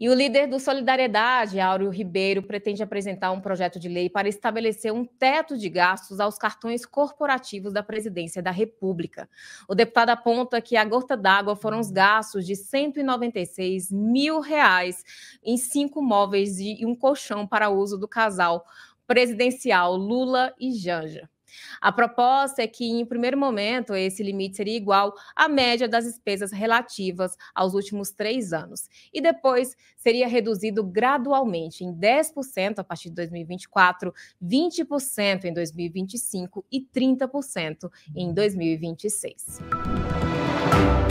E o líder do Solidariedade, Áureo Ribeiro, pretende apresentar um projeto de lei para estabelecer um teto de gastos aos cartões corporativos da presidência da República. O deputado aponta que a gota d'água foram os gastos de 196 mil reais em cinco móveis e um colchão para uso do casal presidencial Lula e Janja. A proposta é que, em primeiro momento, esse limite seria igual à média das despesas relativas aos últimos três anos e depois seria reduzido gradualmente em 10% a partir de 2024, 20% em 2025 e 30% em 2026. Uhum.